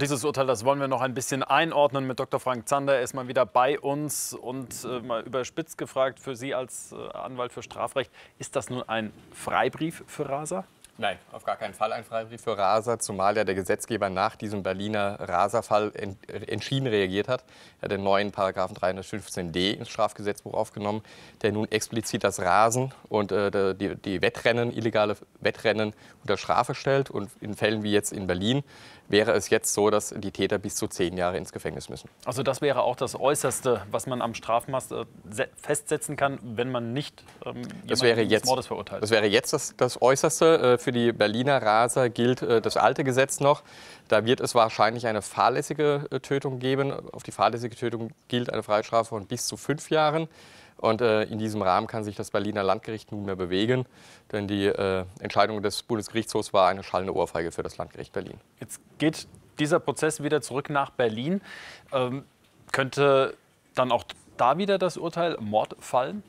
Und dieses Urteil, das wollen wir noch ein bisschen einordnen mit Dr. Frank Zander. Er ist mal wieder bei uns und äh, mal überspitzt gefragt, für Sie als äh, Anwalt für Strafrecht, ist das nun ein Freibrief für Raser? Nein, auf gar keinen Fall ein Freibrief für Raser, zumal ja der Gesetzgeber nach diesem Berliner Raserfall fall entschieden reagiert hat. Er hat den neuen Paragraphen 315d ins Strafgesetzbuch aufgenommen, der nun explizit das Rasen und äh, die, die Wettrennen, illegale Wettrennen unter Strafe stellt. Und in Fällen wie jetzt in Berlin wäre es jetzt so, dass die Täter bis zu zehn Jahre ins Gefängnis müssen. Also das wäre auch das Äußerste, was man am Strafmaß äh, festsetzen kann, wenn man nicht ähm, das wäre Mordes verurteilt. Das wäre jetzt das, das Äußerste äh, für für die Berliner Raser gilt äh, das alte Gesetz noch. Da wird es wahrscheinlich eine fahrlässige äh, Tötung geben. Auf die fahrlässige Tötung gilt eine Freiheitsstrafe von bis zu fünf Jahren. Und äh, in diesem Rahmen kann sich das Berliner Landgericht nunmehr bewegen, denn die äh, Entscheidung des Bundesgerichtshofs war eine schallende Ohrfeige für das Landgericht Berlin. Jetzt geht dieser Prozess wieder zurück nach Berlin. Ähm, könnte dann auch da wieder das Urteil Mord fallen?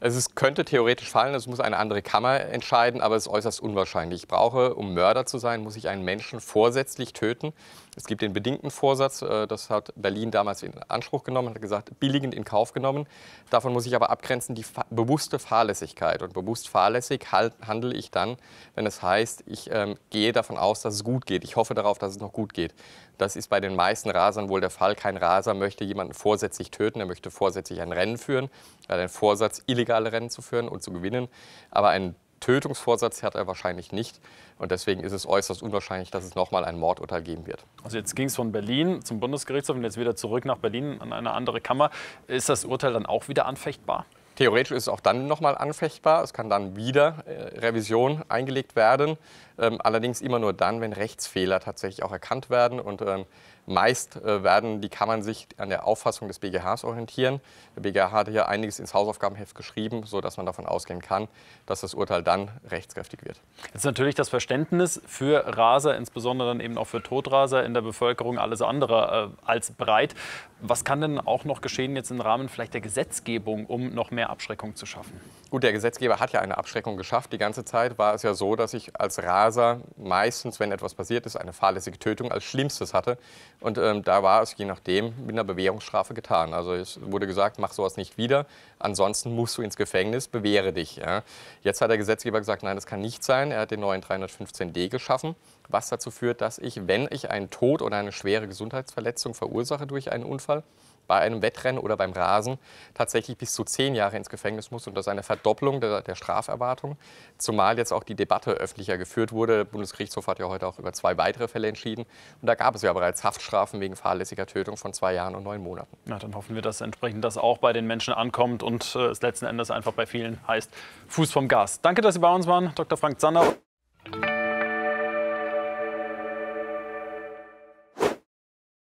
Also es könnte theoretisch fallen, es muss eine andere Kammer entscheiden, aber es ist äußerst unwahrscheinlich. Ich brauche, um Mörder zu sein, muss ich einen Menschen vorsätzlich töten. Es gibt den bedingten Vorsatz, äh, das hat Berlin damals in Anspruch genommen, hat gesagt, billigend in Kauf genommen. Davon muss ich aber abgrenzen die bewusste Fahrlässigkeit. Und bewusst fahrlässig handle ich dann, wenn es heißt, ich ähm, gehe davon aus, dass es gut geht. Ich hoffe darauf, dass es noch gut geht. Das ist bei den meisten Rasern wohl der Fall. Kein Raser möchte jemanden vorsätzlich töten, er möchte vorsätzlich ein Rennen führen, weil ein Vorsatz in illegale Rennen zu führen und zu gewinnen. Aber einen Tötungsvorsatz hat er wahrscheinlich nicht. Und deswegen ist es äußerst unwahrscheinlich, dass es nochmal ein Mordurteil geben wird. Also jetzt ging es von Berlin zum Bundesgerichtshof und jetzt wieder zurück nach Berlin an eine andere Kammer. Ist das Urteil dann auch wieder anfechtbar? Theoretisch ist es auch dann nochmal anfechtbar. Es kann dann wieder äh, Revision eingelegt werden. Ähm, allerdings immer nur dann, wenn Rechtsfehler tatsächlich auch erkannt werden. Und ähm, meist äh, werden die Kammern sich an der Auffassung des BGHs orientieren. Der BGH hat hier einiges ins Hausaufgabenheft geschrieben, sodass man davon ausgehen kann, dass das Urteil dann rechtskräftig wird. Jetzt ist natürlich das Verständnis für Raser, insbesondere dann eben auch für Todraser in der Bevölkerung, alles andere äh, als breit. Was kann denn auch noch geschehen jetzt im Rahmen vielleicht der Gesetzgebung, um noch mehr mehr Abschreckung zu schaffen. Gut, der Gesetzgeber hat ja eine Abschreckung geschafft. Die ganze Zeit war es ja so, dass ich als Raser meistens, wenn etwas passiert ist, eine fahrlässige Tötung als Schlimmstes hatte. Und ähm, da war es je nachdem mit einer Bewährungsstrafe getan. Also es wurde gesagt, mach sowas nicht wieder, ansonsten musst du ins Gefängnis, bewähre dich. Ja. Jetzt hat der Gesetzgeber gesagt, nein, das kann nicht sein. Er hat den neuen 315d geschaffen, was dazu führt, dass ich, wenn ich einen Tod oder eine schwere Gesundheitsverletzung verursache durch einen Unfall, bei einem Wettrennen oder beim Rasen tatsächlich bis zu zehn Jahre ins Gefängnis muss. Und das eine Verdopplung der, der Straferwartung. Zumal jetzt auch die Debatte öffentlicher geführt wurde. Der Bundesgerichtshof hat ja heute auch über zwei weitere Fälle entschieden. Und da gab es ja bereits Haftstrafen wegen fahrlässiger Tötung von zwei Jahren und neun Monaten. Na, dann hoffen wir, dass entsprechend das auch bei den Menschen ankommt und äh, es letzten Endes einfach bei vielen heißt Fuß vom Gas. Danke, dass Sie bei uns waren, Dr. Frank Zander.